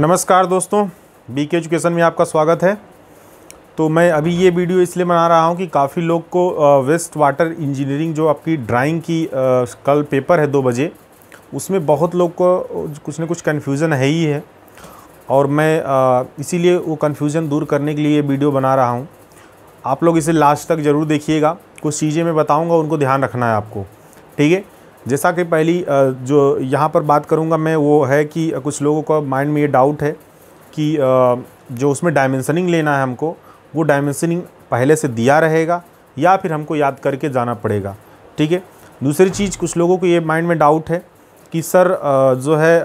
नमस्कार दोस्तों बी के एजुकेशन में आपका स्वागत है तो मैं अभी ये वीडियो इसलिए बना रहा हूँ कि काफ़ी लोग को वेस्ट वाटर इंजीनियरिंग जो आपकी ड्राइंग की कल पेपर है दो बजे उसमें बहुत लोग को कुछ ना कुछ कन्फ्यूज़न है ही है और मैं इसीलिए वो कन्फ्यूज़न दूर करने के लिए ये वीडियो बना रहा हूँ आप लोग इसे लास्ट तक ज़रूर देखिएगा कुछ चीज़ें मैं बताऊँगा उनको ध्यान रखना है आपको ठीक है जैसा कि पहली जो यहाँ पर बात करूँगा मैं वो है कि कुछ लोगों का माइंड में ये डाउट है कि जो उसमें डायमेंशनिंग लेना है हमको वो डायमेंशनिंग पहले से दिया रहेगा या फिर हमको याद करके जाना पड़ेगा ठीक है दूसरी चीज़ कुछ लोगों को ये माइंड में डाउट है कि सर जो है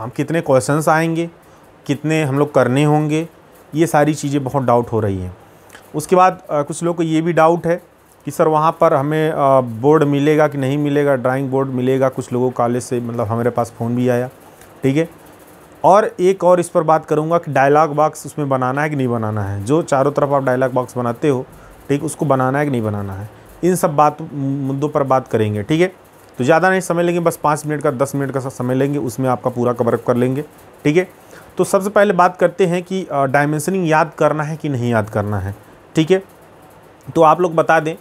हम कितने क्वेश्चंस आएंगे कितने हम लोग करने होंगे ये सारी चीज़ें बहुत डाउट हो रही हैं उसके बाद कुछ लोगों को ये भी डाउट है कि सर वहाँ पर हमें बोर्ड मिलेगा कि नहीं मिलेगा ड्राइंग बोर्ड मिलेगा कुछ लोगों काले से मतलब हमारे पास फ़ोन भी आया ठीक है और एक और इस पर बात करूँगा कि डायलॉग बॉक्स उसमें बनाना है कि नहीं बनाना है जो चारों तरफ आप डायलॉग बॉक्स बनाते हो ठीक उसको बनाना है कि नहीं बनाना है इन सब बात मुद्दों पर बात करेंगे ठीक है तो ज़्यादा नहीं समय लेंगे बस पाँच मिनट का दस मिनट का समय लेंगे उसमें आपका पूरा कवरअप कर लेंगे ठीक है तो सबसे पहले बात करते हैं कि डायमेंशनिंग याद करना है कि नहीं याद करना है ठीक है तो आप लोग बता दें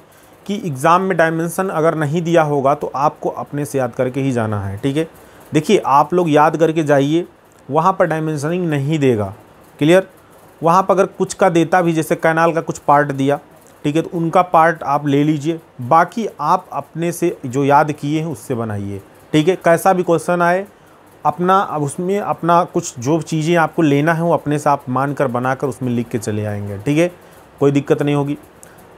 कि एग्ज़ाम में डायमेंसन अगर नहीं दिया होगा तो आपको अपने से याद करके ही जाना है ठीक है देखिए आप लोग याद करके जाइए वहाँ पर डायमेंसनिंग नहीं देगा क्लियर वहाँ पर अगर कुछ का देता भी जैसे कैनाल का कुछ पार्ट दिया ठीक है तो उनका पार्ट आप ले लीजिए बाकी आप अपने से जो याद किए हैं उससे बनाइए ठीक है कैसा भी क्वेश्चन आए अपना अब उसमें अपना कुछ जो चीज़ें आपको लेना है वो अपने से आप मान कर बना कर उसमें लिख के चले आएंगे ठीक है कोई दिक्कत नहीं होगी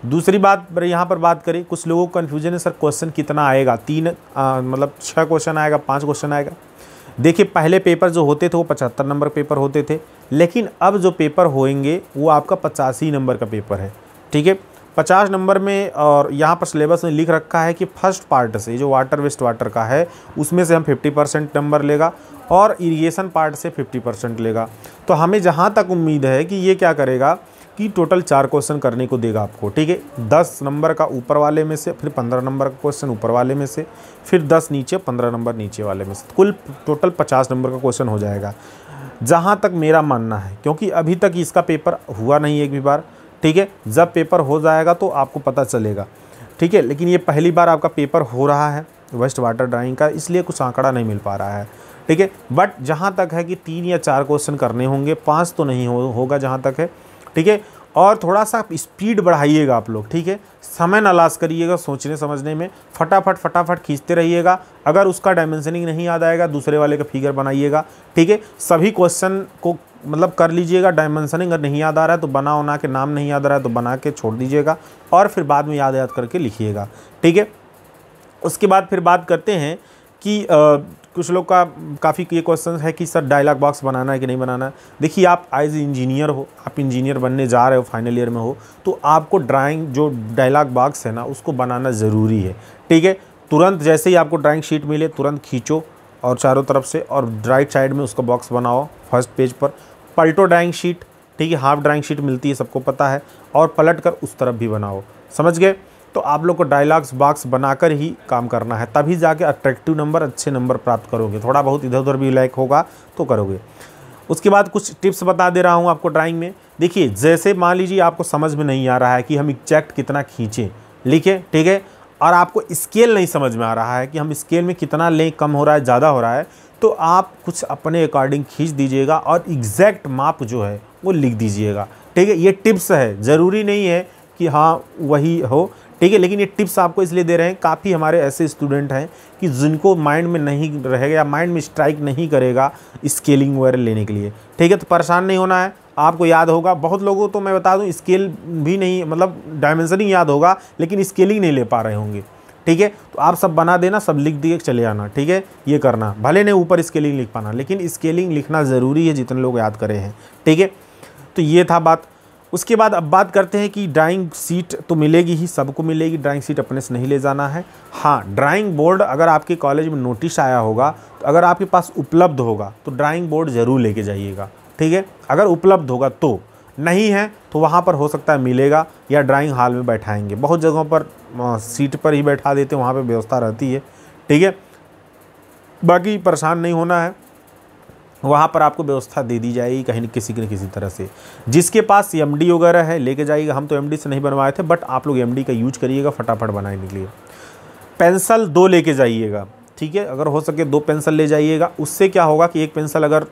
दूसरी बात पर यहाँ पर बात करें कुछ लोगों को कन्फ्यूजन है सर क्वेश्चन कितना आएगा तीन मतलब छः क्वेश्चन आएगा पाँच क्वेश्चन आएगा देखिए पहले पेपर जो होते थे वो पचहत्तर नंबर पेपर होते थे लेकिन अब जो पेपर होएंगे वो आपका पचासी नंबर का पेपर है ठीक है पचास नंबर में और यहाँ पर सिलेबस में लिख रखा है कि फर्स्ट पार्ट से जो वाटर वेस्ट वाटर का है उसमें से हम 50 परसेंट नंबर लेगा और इरिगेशन पार्ट से 50 परसेंट लेगा तो हमें जहाँ तक उम्मीद है कि ये क्या करेगा कि टोटल चार क्वेश्चन करने को देगा आपको ठीक है दस नंबर का ऊपर वाले में से फिर पंद्रह नंबर का क्वेश्चन ऊपर वाले में से फिर दस नीचे पंद्रह नंबर नीचे वाले में से कुल टोटल पचास नंबर का क्वेश्चन हो जाएगा जहाँ तक मेरा मानना है क्योंकि अभी तक इसका पेपर हुआ नहीं एक भी बार ठीक है जब पेपर हो जाएगा तो आपको पता चलेगा ठीक है लेकिन ये पहली बार आपका पेपर हो रहा है वेस्ट वाटर ड्राइंग का इसलिए कुछ आंकड़ा नहीं मिल पा रहा है ठीक है बट जहाँ तक है कि तीन या चार क्वेश्चन करने होंगे पाँच तो नहीं हो, होगा जहाँ तक है ठीक है और थोड़ा सा स्पीड बढ़ाइएगा आप लोग ठीक है समय नलाश करिएगा सोचने समझने में फटाफट फटाफट खींचते रहिएगा अगर उसका डायमेंशनिंग नहीं याद आएगा दूसरे वाले का फिगर बनाइएगा ठीक है सभी क्वेश्चन को मतलब कर लीजिएगा डायमेंशनिंग अगर नहीं याद आ रहा है तो बना उना के नाम नहीं याद आ रहा है तो बना के छोड़ दीजिएगा और फिर बाद में याद याद करके लिखिएगा ठीक है उसके बाद फिर बात करते हैं कि आ, कुछ लोग का काफ़ी ये क्वेश्चन है कि सर डायलॉग बॉक्स बनाना है कि नहीं बनाना है देखिए आप एज इंजीनियर हो आप इंजीनियर बनने जा रहे हो फाइनल ईयर में हो तो आपको ड्राइंग जो डायलॉग बॉक्स है ना उसको बनाना ज़रूरी है ठीक है तुरंत जैसे ही आपको ड्राइंग शीट मिले तुरंत खींचो और चारों तरफ से और राइट साइड में उसका बॉक्स बनाओ फर्स्ट पेज पर पलटो ड्राइंग शीट ठीक है हाफ ड्राइंग शीट मिलती है सबको पता है और पलट कर उस तरफ भी बनाओ समझ गए तो आप लोग को डायलॉग्स बॉक्स बनाकर ही काम करना है तभी जाके अट्रैक्टिव नंबर अच्छे नंबर प्राप्त करोगे थोड़ा बहुत इधर उधर भी लाइक होगा तो करोगे उसके बाद कुछ टिप्स बता दे रहा हूँ आपको ड्राइंग में देखिए जैसे मान लीजिए आपको समझ में नहीं आ रहा है कि हम एग्जैक्ट कितना खींचें लिखें ठीक है और आपको स्केल नहीं समझ में आ रहा है कि हम स्केल में कितना लें कम हो रहा है ज़्यादा हो रहा है तो आप कुछ अपने अकॉर्डिंग खींच दीजिएगा और एग्जैक्ट माप जो है वो लिख दीजिएगा ठीक है ये टिप्स है ज़रूरी नहीं है कि हाँ वही हो ठीक है लेकिन ये टिप्स आपको इसलिए दे रहे हैं काफ़ी हमारे ऐसे स्टूडेंट हैं कि जिनको माइंड में नहीं रहेगा या माइंड में स्ट्राइक नहीं करेगा स्केलिंग वगैरह लेने के लिए ठीक है तो परेशान नहीं होना है आपको याद होगा बहुत लोगों तो मैं बता दूं स्केल भी नहीं मतलब ही याद होगा लेकिन स्केलिंग नहीं ले पा रहे होंगे ठीक है तो आप सब बना देना सब लिख दिए चले आना ठीक है ये करना भले नहीं ऊपर स्केलिंग लिख पाना लेकिन स्केलिंग लिखना ज़रूरी है जितने लोग याद करे हैं ठीक है तो ये था बात उसके बाद अब बात करते हैं कि ड्राइंग सीट तो मिलेगी ही सबको मिलेगी ड्राइंग सीट अपने से नहीं ले जाना है हाँ ड्राइंग बोर्ड अगर आपके कॉलेज में नोटिस आया होगा तो अगर आपके पास उपलब्ध होगा तो ड्राइंग बोर्ड ज़रूर लेके जाइएगा ठीक है अगर उपलब्ध होगा तो नहीं है तो वहाँ पर हो सकता है मिलेगा या ड्राइंग हॉल में बैठाएंगे बहुत जगहों पर सीट पर ही बैठा देते हैं वहाँ पर व्यवस्था रहती है ठीक है बाकी परेशान नहीं होना है वहाँ पर आपको व्यवस्था दे दी जाएगी कहीं ना किसी न किसी तरह से जिसके पास एम वगैरह है लेके जाइएगा हम तो एम से नहीं बनवाए थे बट आप लोग एम का यूज करिएगा फटाफट बनाने के लिए पेंसिल दो लेके जाइएगा ठीक है अगर हो सके दो पेंसिल ले जाइएगा उससे क्या होगा कि एक पेंसिल अगर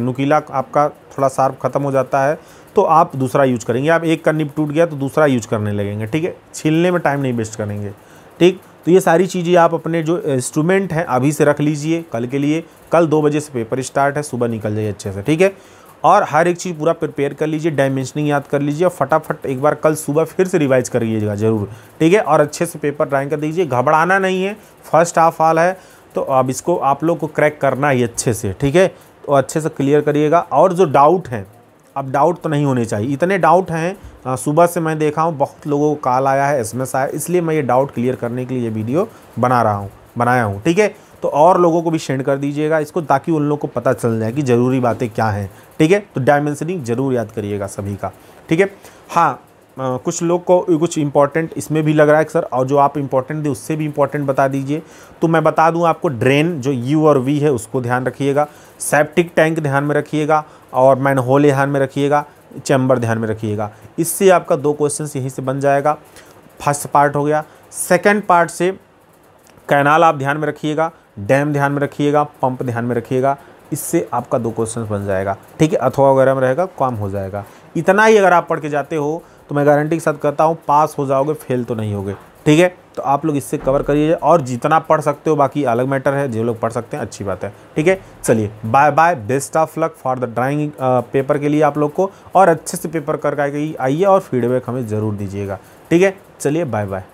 नुकीला आपका थोड़ा सार्प ख़त्म हो जाता है तो आप दूसरा यूज करेंगे आप एक का निप टूट गया तो दूसरा यूज करने लगेंगे ठीक है छीलने में टाइम नहीं वेस्ट करेंगे ठीक तो ये सारी चीज़ें आप अपने जो इंस्ट्रूमेंट हैं अभी से रख लीजिए कल के लिए कल दो बजे से पेपर स्टार्ट है सुबह निकल जाइए अच्छे से ठीक है और हर एक चीज़ पूरा प्रिपेयर कर लीजिए डायमेंशनिंग याद कर लीजिए और फटाफट एक बार कल सुबह फिर से रिवाइज करिएगा ज़रूर ठीक है और अच्छे से पेपर ड्राइंग कर दीजिए घबराना नहीं है फर्स्ट हाफ ऑल है तो अब इसको आप लोग को क्रैक करना ही अच्छे से ठीक है तो अच्छे से क्लियर करिएगा और जो डाउट हैं अब डाउट तो नहीं होने चाहिए इतने डाउट हैं सुबह से मैं देखा हूँ बहुत लोगों को कॉल आया है एस आया इसलिए मैं ये डाउट क्लियर करने के लिए ये वीडियो बना रहा हूँ बनाया हूँ ठीक है तो और लोगों को भी सेंड कर दीजिएगा इसको ताकि उन लोग को पता चल जाए कि ज़रूरी बातें क्या हैं ठीक है तो डायमेंशनिंग ज़रूर याद करिएगा सभी का ठीक है हाँ कुछ लोग को कुछ इम्पॉर्टेंट इसमें भी लग रहा है सर और जो आप इंपॉर्टेंट दें उससे भी इम्पॉर्टेंट बता दीजिए तो मैं बता दूं आपको ड्रेन जो यू और वी है उसको ध्यान रखिएगा सेप्टिक टैंक ध्यान में रखिएगा और मैनहोल ध्यान में रखिएगा चैम्बर ध्यान में रखिएगा इससे आपका दो क्वेश्चन यहीं से बन जाएगा फर्स्ट पार्ट हो गया सेकेंड पार्ट से कैनाल आप ध्यान में रखिएगा डैम ध्यान में रखिएगा पंप ध्यान में रखिएगा इससे आपका दो क्वेश्चन बन जाएगा ठीक है अथवा वगैरह में रहेगा काम हो जाएगा इतना ही अगर आप पढ़ के जाते हो तो मैं गारंटी के साथ कहता हूँ पास हो जाओगे फेल तो नहीं होगे ठीक है तो आप लोग इससे कवर करिए और जितना पढ़ सकते हो बाकी अलग मैटर है जो लोग पढ़ सकते हैं अच्छी बात है ठीक है चलिए bye bye best of luck for the drawing paper के लिए आप लोग को और अच्छे से पेपर करके आइए और फीडबैक हमें ज़रूर दीजिएगा ठीक है चलिए बाय बाय